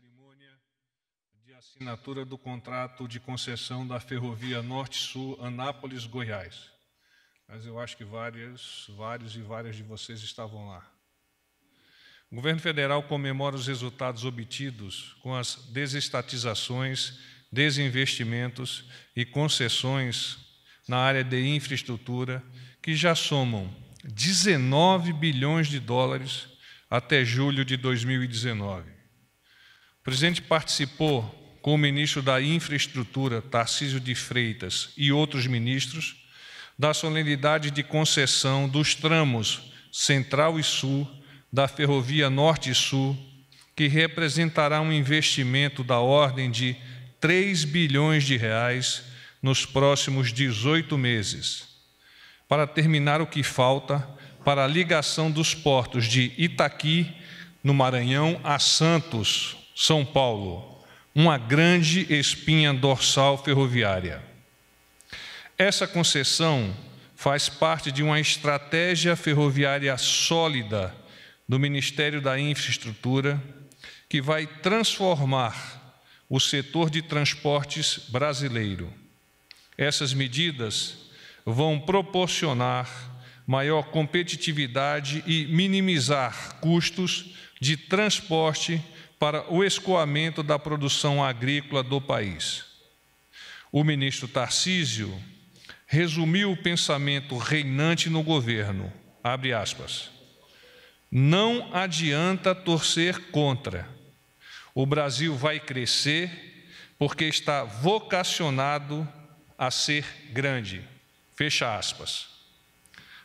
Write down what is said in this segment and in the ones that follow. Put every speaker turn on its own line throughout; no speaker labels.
cerimônia de assinatura do contrato de concessão da Ferrovia Norte-Sul Anápolis-Goiás. Mas eu acho que várias, vários e várias de vocês estavam lá. O governo federal comemora os resultados obtidos com as desestatizações, desinvestimentos e concessões na área de infraestrutura, que já somam 19 bilhões de dólares até julho de 2019 presidente participou com o ministro da Infraestrutura, Tarcísio de Freitas, e outros ministros, da solenidade de concessão dos tramos Central e Sul da Ferrovia Norte e Sul, que representará um investimento da ordem de 3 bilhões de reais nos próximos 18 meses, para terminar o que falta para a ligação dos portos de Itaqui, no Maranhão, a Santos, são Paulo, uma grande espinha dorsal ferroviária. Essa concessão faz parte de uma estratégia ferroviária sólida do Ministério da Infraestrutura, que vai transformar o setor de transportes brasileiro. Essas medidas vão proporcionar maior competitividade e minimizar custos de transporte para o escoamento da produção agrícola do país. O ministro Tarcísio resumiu o pensamento reinante no governo, abre aspas, não adianta torcer contra. O Brasil vai crescer porque está vocacionado a ser grande. Fecha aspas.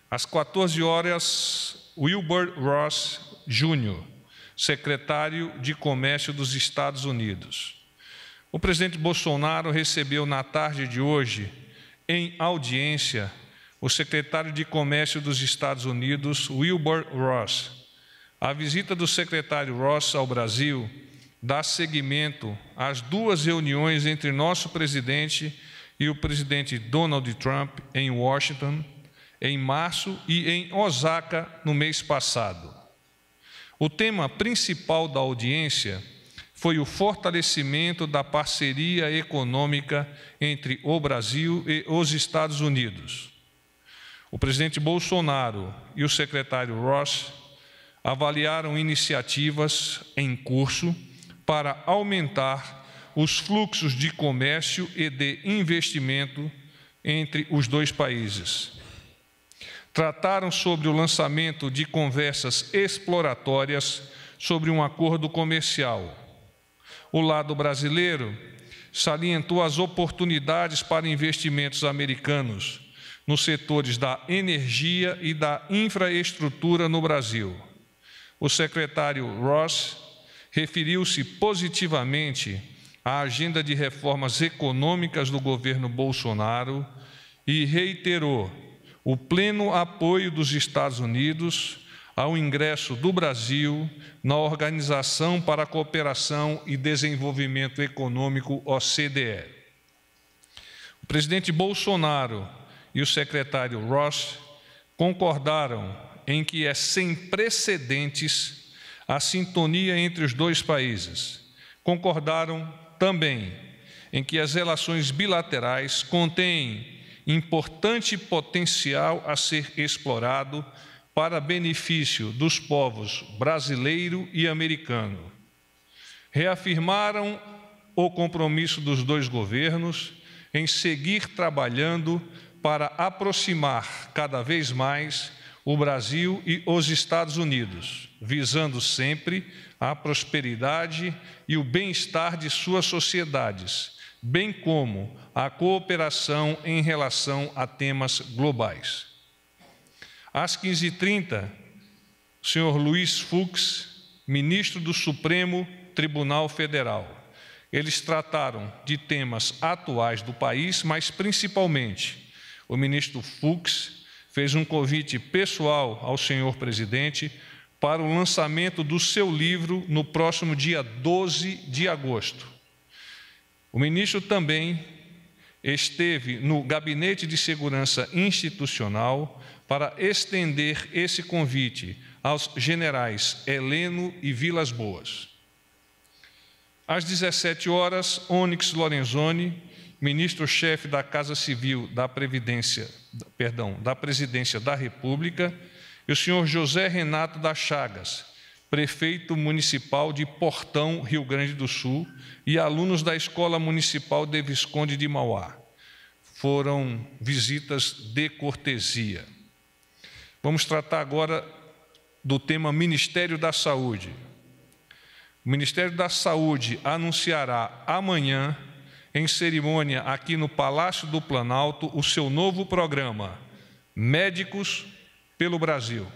Às 14 horas, Wilbur Ross Jr., secretário de Comércio dos Estados Unidos. O presidente Bolsonaro recebeu na tarde de hoje, em audiência, o secretário de Comércio dos Estados Unidos, Wilbur Ross. A visita do secretário Ross ao Brasil dá seguimento às duas reuniões entre nosso presidente e o presidente Donald Trump em Washington, em março, e em Osaka, no mês passado. O tema principal da audiência foi o fortalecimento da parceria econômica entre o Brasil e os Estados Unidos. O presidente Bolsonaro e o secretário Ross avaliaram iniciativas em curso para aumentar os fluxos de comércio e de investimento entre os dois países trataram sobre o lançamento de conversas exploratórias sobre um acordo comercial. O lado brasileiro salientou as oportunidades para investimentos americanos nos setores da energia e da infraestrutura no Brasil. O secretário Ross referiu-se positivamente à agenda de reformas econômicas do governo Bolsonaro e reiterou o pleno apoio dos Estados Unidos ao ingresso do Brasil na Organização para a Cooperação e Desenvolvimento Econômico, OCDE. O presidente Bolsonaro e o secretário Ross concordaram em que é sem precedentes a sintonia entre os dois países. Concordaram também em que as relações bilaterais contêm importante potencial a ser explorado para benefício dos povos brasileiro e americano. Reafirmaram o compromisso dos dois governos em seguir trabalhando para aproximar cada vez mais o Brasil e os Estados Unidos, visando sempre a prosperidade e o bem-estar de suas sociedades bem como a cooperação em relação a temas globais. Às 15h30, o senhor Luiz Fux, ministro do Supremo Tribunal Federal. Eles trataram de temas atuais do país, mas principalmente o ministro Fux fez um convite pessoal ao senhor presidente para o lançamento do seu livro no próximo dia 12 de agosto o ministro também esteve no Gabinete de Segurança Institucional para estender esse convite aos generais Heleno e Vilas Boas. Às 17 horas, Onyx Lorenzoni, ministro-chefe da Casa Civil da Previdência, perdão, da Presidência da República, e o senhor José Renato das Chagas, prefeito municipal de Portão, Rio Grande do Sul, e alunos da Escola Municipal de Visconde de Mauá. Foram visitas de cortesia. Vamos tratar agora do tema Ministério da Saúde. O Ministério da Saúde anunciará amanhã, em cerimônia aqui no Palácio do Planalto, o seu novo programa, Médicos pelo Brasil.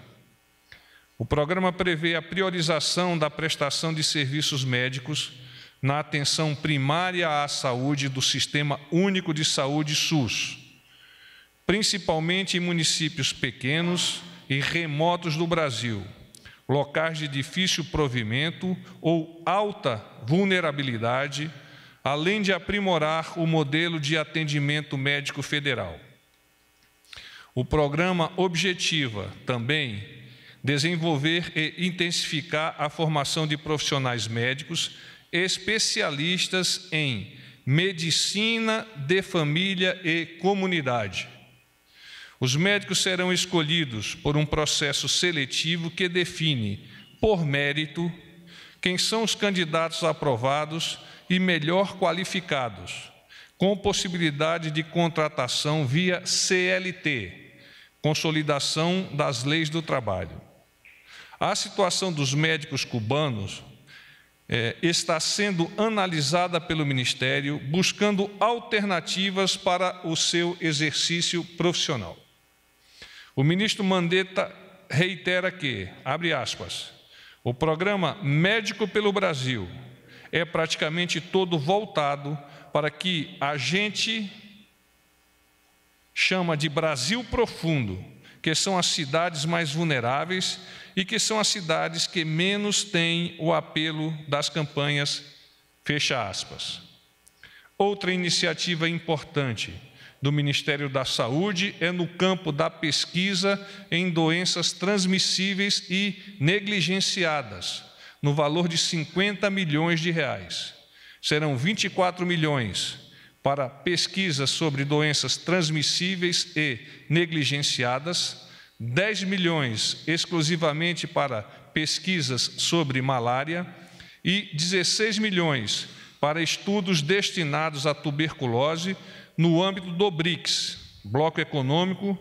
O programa prevê a priorização da prestação de serviços médicos na atenção primária à saúde do Sistema Único de Saúde SUS, principalmente em municípios pequenos e remotos do Brasil, locais de difícil provimento ou alta vulnerabilidade, além de aprimorar o modelo de atendimento médico federal. O programa objetiva também desenvolver e intensificar a formação de profissionais médicos especialistas em medicina de família e comunidade. Os médicos serão escolhidos por um processo seletivo que define, por mérito, quem são os candidatos aprovados e melhor qualificados, com possibilidade de contratação via CLT, Consolidação das Leis do Trabalho. A situação dos médicos cubanos é, está sendo analisada pelo Ministério, buscando alternativas para o seu exercício profissional. O ministro Mandetta reitera que, abre aspas, o programa Médico pelo Brasil é praticamente todo voltado para que a gente chama de Brasil profundo que são as cidades mais vulneráveis e que são as cidades que menos têm o apelo das campanhas. Fecha aspas. Outra iniciativa importante do Ministério da Saúde é no campo da pesquisa em doenças transmissíveis e negligenciadas, no valor de 50 milhões de reais. Serão 24 milhões para pesquisas sobre doenças transmissíveis e negligenciadas, 10 milhões exclusivamente para pesquisas sobre malária e 16 milhões para estudos destinados à tuberculose no âmbito do BRICS, Bloco Econômico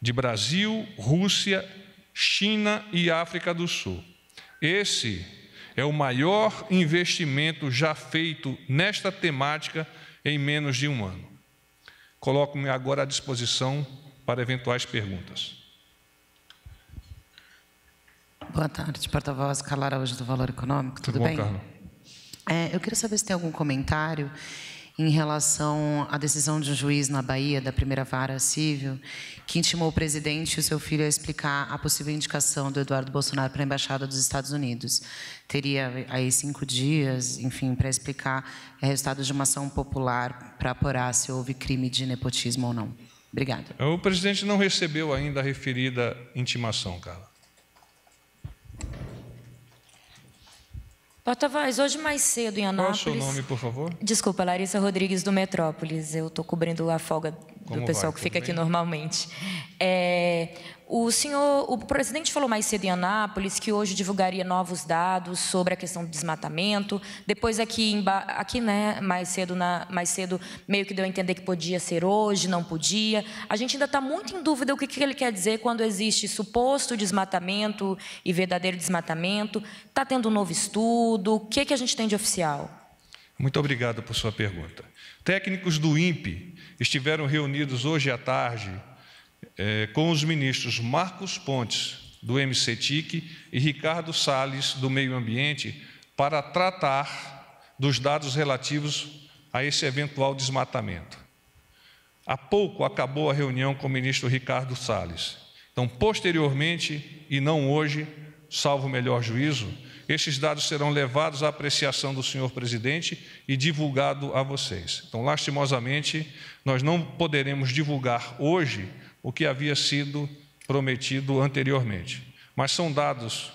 de Brasil, Rússia, China e África do Sul. Esse é o maior investimento já feito nesta temática em menos de um ano. Coloco-me agora à disposição para eventuais perguntas.
Boa tarde, porta-voz Carla Araújo do Valor Econômico. Tudo, Tudo bom, bem? Carla? É, eu queria saber se tem algum comentário em relação à decisão de um juiz na Bahia, da primeira vara civil, que intimou o presidente e o seu filho a explicar a possível indicação do Eduardo Bolsonaro para a Embaixada dos Estados Unidos. Teria aí cinco dias, enfim, para explicar o é, resultado de uma ação popular para apurar se houve crime de nepotismo ou não. Obrigada.
O presidente não recebeu ainda a referida intimação, Carla.
Porta-voz, hoje mais cedo em Anápolis. Qual é o seu nome, por favor? Desculpa, Larissa Rodrigues do Metrópolis. Eu estou cobrindo a folga como do pessoal vai? que fica aqui normalmente. É, o senhor, o presidente falou mais cedo em Anápolis que hoje divulgaria novos dados sobre a questão do desmatamento. Depois aqui, em, aqui né, mais cedo, na, mais cedo meio que deu a entender que podia ser hoje, não podia. A gente ainda está muito em dúvida o que, que ele quer dizer quando existe suposto desmatamento e verdadeiro desmatamento. Está tendo um novo estudo. O que que a gente tem de oficial?
Muito obrigado por sua pergunta. Técnicos do INPE estiveram reunidos hoje à tarde eh, com os ministros Marcos Pontes, do MCTIC, e Ricardo Salles, do Meio Ambiente, para tratar dos dados relativos a esse eventual desmatamento. Há pouco acabou a reunião com o ministro Ricardo Salles. Então, posteriormente, e não hoje, salvo o melhor juízo, esses dados serão levados à apreciação do senhor presidente e divulgado a vocês. Então, lastimosamente, nós não poderemos divulgar hoje o que havia sido prometido anteriormente, mas são dados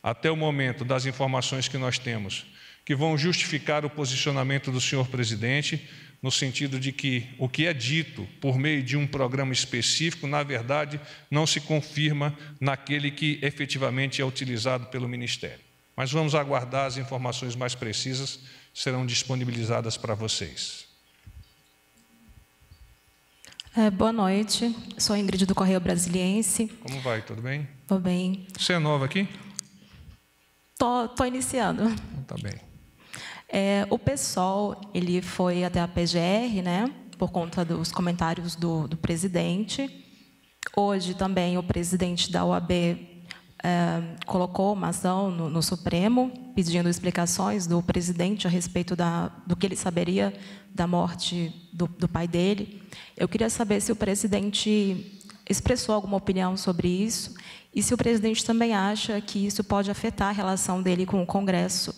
até o momento das informações que nós temos que vão justificar o posicionamento do senhor presidente no sentido de que o que é dito por meio de um programa específico, na verdade, não se confirma naquele que efetivamente é utilizado pelo Ministério. Mas vamos aguardar as informações mais precisas, serão disponibilizadas para vocês.
É, boa noite, sou Ingrid do Correio Brasiliense.
Como vai, tudo bem?
Estou bem.
Você é nova aqui?
Tô, tô iniciando.
Então tá bem.
É, o pessoal ele foi até a PGR, né, por conta dos comentários do, do presidente. Hoje também o presidente da UAB colocou uma ação no, no, Supremo pedindo explicações do presidente a respeito da, do que ele saberia da morte do, do pai dele. Eu queria saber se o presidente expressou alguma opinião sobre isso e se o presidente também acha que isso pode afetar a relação dele com o Congresso,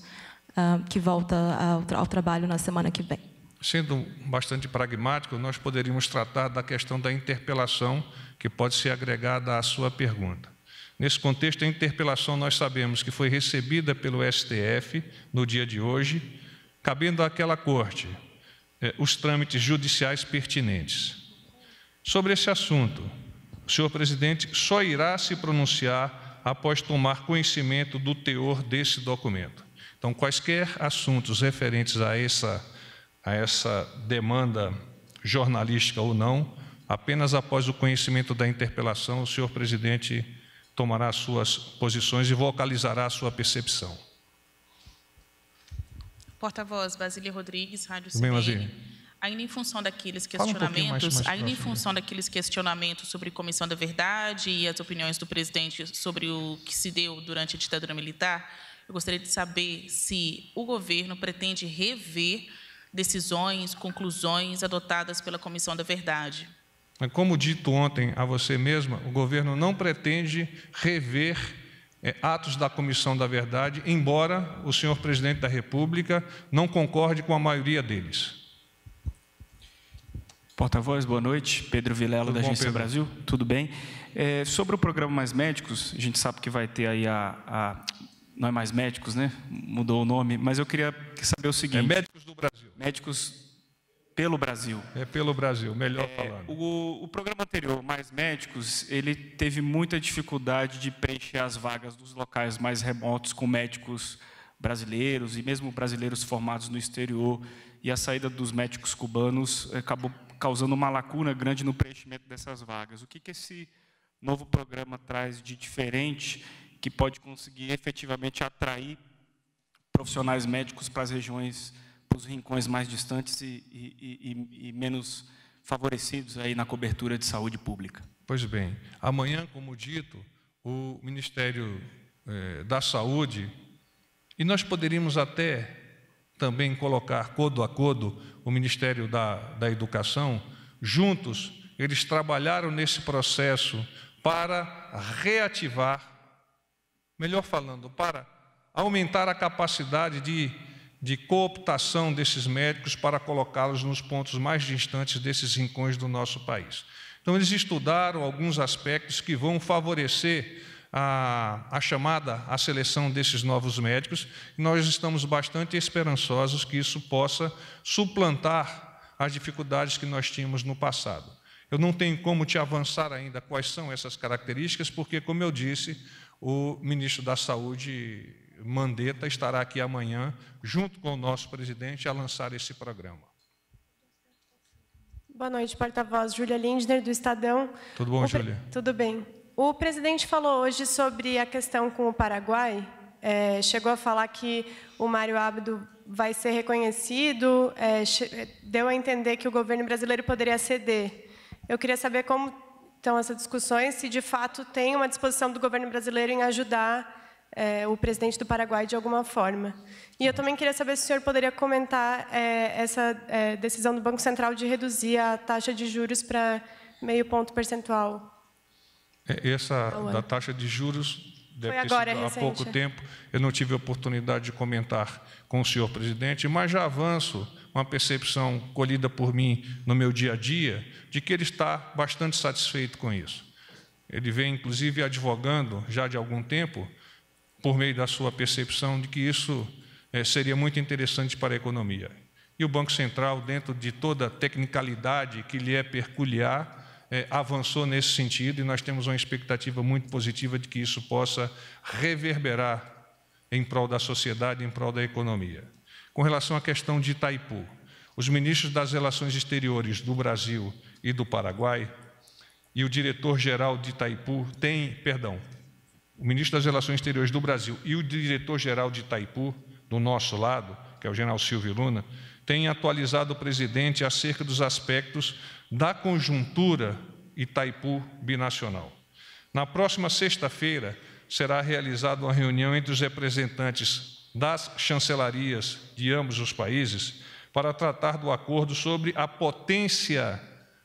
uh, que volta ao, tra ao, trabalho na semana que vem.
Sendo bastante pragmático, nós poderíamos tratar da questão da interpelação que pode ser agregada à sua pergunta. Nesse contexto, a interpelação nós sabemos que foi recebida pelo STF no dia de hoje, cabendo àquela corte eh, os trâmites judiciais pertinentes. Sobre esse assunto, o senhor presidente só irá se pronunciar após tomar conhecimento do teor desse documento. Então, quaisquer assuntos referentes a essa, a essa demanda jornalística ou não, apenas após o conhecimento da interpelação, o senhor presidente tomará suas posições e vocalizará sua percepção.
Porta-voz Basílio Rodrigues, Rádio Bem, Basílio. Ainda em função daqueles questionamentos, um mais, mais ainda em função daqueles questionamentos sobre a comissão da verdade e as opiniões do presidente sobre o que se deu durante a ditadura militar, eu gostaria de saber se o governo pretende rever decisões, conclusões adotadas pela comissão da verdade
como dito ontem a você mesma, o governo não pretende rever é, atos da Comissão da Verdade, embora o senhor presidente da República não concorde com a maioria deles.
Porta-voz, boa noite. Pedro Vilela, Tudo da Agência bom, Brasil. Tudo bem? É, sobre o programa Mais Médicos, a gente sabe que vai ter aí a, a não é mais médicos, né? Mudou o nome, mas eu queria saber o é seguinte. É médicos do Brasil. Médicos pelo Brasil. É pelo Brasil, melhor é, falando. O, o, programa anterior, Mais Médicos, ele teve muita dificuldade de preencher as vagas dos locais mais remotos com médicos brasileiros e mesmo brasileiros formados no exterior. E a saída dos médicos cubanos eh, acabou causando uma lacuna grande no preenchimento dessas vagas. O que, que esse novo programa traz de diferente que pode conseguir efetivamente atrair profissionais médicos para as regiões os rincões mais distantes e, e, e, e menos favorecidos aí na cobertura de saúde pública.
Pois bem, amanhã, como dito, o Ministério eh, da Saúde, e nós poderíamos até também colocar codo a codo o Ministério da, da Educação, juntos, eles trabalharam nesse processo para reativar, melhor falando, para aumentar a capacidade de de cooptação desses médicos para colocá-los nos pontos mais distantes desses rincões do nosso país. Então, eles estudaram alguns aspectos que vão favorecer a, a chamada a seleção desses novos médicos. E nós estamos bastante esperançosos que isso possa suplantar as dificuldades que nós tínhamos no passado. Eu não tenho como te avançar ainda quais são essas características, porque, como eu disse, o ministro da Saúde Mandetta estará aqui amanhã, junto com o nosso presidente, a lançar esse programa.
Boa noite, porta-voz. Júlia Lindner, do Estadão.
Tudo bom, Julia. Júlia?
Tudo bem. O presidente falou hoje sobre a questão com o Paraguai. É, chegou a falar que o Mário Abdo vai ser reconhecido, é, deu a entender que o governo brasileiro poderia ceder. Eu queria saber como estão essas discussões, se de fato tem uma disposição do governo brasileiro em ajudar é, o presidente do Paraguai de alguma forma. E eu também queria saber se o senhor poderia comentar é, essa é, decisão do Banco Central de reduzir a taxa de juros para meio ponto percentual.
É, essa da taxa de juros deve Foi ter agora, sido há pouco tempo. Eu não tive a oportunidade de comentar com o senhor presidente, mas já avanço uma percepção colhida por mim no meu dia a dia de que ele está bastante satisfeito com isso. Ele vem, inclusive, advogando já de algum tempo por meio da sua percepção de que isso é, seria muito interessante para a economia. E o Banco Central, dentro de toda a tecnicalidade que lhe é peculiar, é, avançou nesse sentido e nós temos uma expectativa muito positiva de que isso possa reverberar em prol da sociedade, em prol da economia. Com relação à questão de Itaipu, os ministros das Relações Exteriores do Brasil e do Paraguai e o diretor-geral de Itaipu têm, perdão, o ministro das Relações Exteriores do Brasil e o diretor-geral de Itaipu, do nosso lado, que é o general Silvio Luna, têm atualizado o presidente acerca dos aspectos da conjuntura Itaipu binacional. Na próxima sexta-feira será realizada uma reunião entre os representantes das chancelarias de ambos os países para tratar do acordo sobre a potência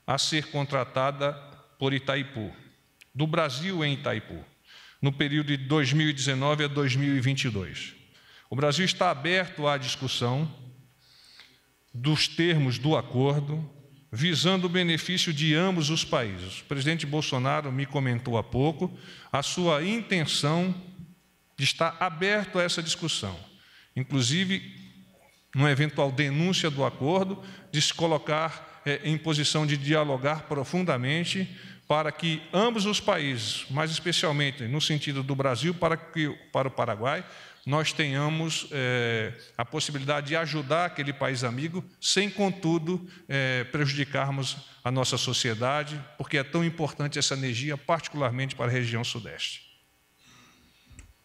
a ser contratada por Itaipu, do Brasil em Itaipu no período de 2019 a 2022. O Brasil está aberto à discussão dos termos do acordo, visando o benefício de ambos os países. O presidente Bolsonaro me comentou há pouco a sua intenção de estar aberto a essa discussão, inclusive numa eventual denúncia do acordo, de se colocar é, em posição de dialogar profundamente para que ambos os países, mais especialmente no sentido do Brasil para, que, para o Paraguai, nós tenhamos é, a possibilidade de ajudar aquele país amigo, sem, contudo, é, prejudicarmos a nossa sociedade, porque é tão importante essa energia, particularmente para a região Sudeste.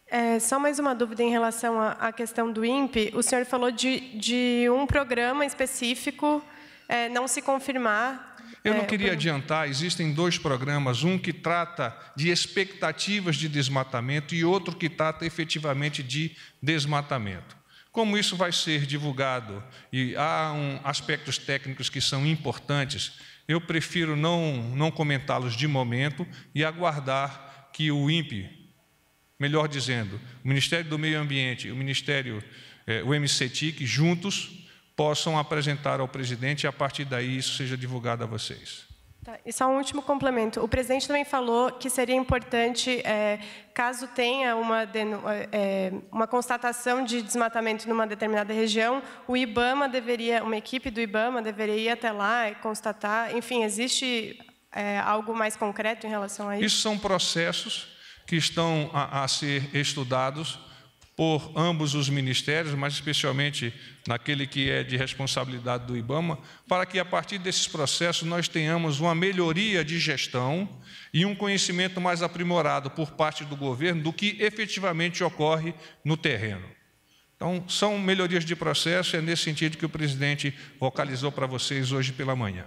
É, só mais uma dúvida em relação à, questão do INPE. O senhor falou de, de um programa específico é, não se confirmar eu não é,
queria adiantar, existem dois programas, um que trata de expectativas de desmatamento e outro que trata efetivamente de desmatamento. Como isso vai ser divulgado e há um, aspectos técnicos que são importantes, eu prefiro não, não comentá-los de momento e aguardar que o INPE, melhor dizendo, o Ministério do Meio Ambiente e o Ministério, eh, o MCTIC, juntos, possam apresentar ao presidente e a partir daí isso seja divulgado a vocês.
Tá, e só um último complemento. O presidente também falou que seria importante, é, caso tenha uma, é, é, uma constatação de desmatamento numa determinada região, o IBAMA deveria, uma equipe do IBAMA deveria ir até lá e constatar. Enfim, existe é, algo mais concreto em relação a isso? Isso
são processos que estão a, a ser estudados por ambos os ministérios, mas especialmente naquele que é de responsabilidade do IBAMA, para que a partir desses processos nós tenhamos uma melhoria de gestão e um conhecimento mais aprimorado por parte do governo do que efetivamente ocorre no terreno. Então, são melhorias de processo, e é nesse sentido que o presidente vocalizou para vocês hoje pela manhã.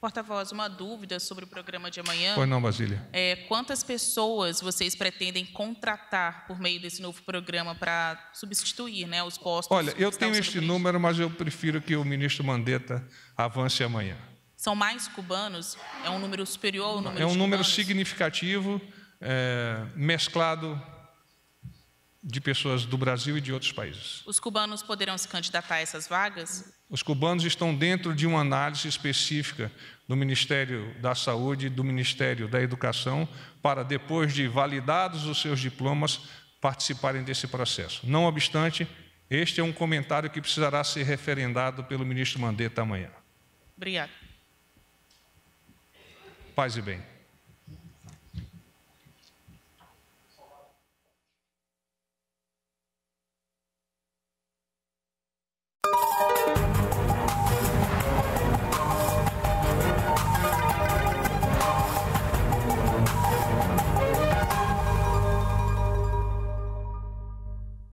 Porta-voz, uma dúvida sobre o programa de amanhã. Pois não, Basília. É, quantas pessoas vocês pretendem contratar por meio desse novo programa para substituir né, os postos? Olha, eu tenho este
número, mas eu prefiro que o ministro Mandetta avance amanhã.
São mais cubanos? É um número superior ao número É um número
significativo, é, mesclado de pessoas do Brasil e de outros países.
Os cubanos poderão se candidatar a essas vagas?
Os cubanos estão dentro de uma análise específica do Ministério da Saúde e do Ministério da Educação para, depois de validados os seus diplomas, participarem desse processo. Não obstante, este é um comentário que precisará ser referendado pelo ministro Mandetta amanhã. Obrigado. Paz e bem.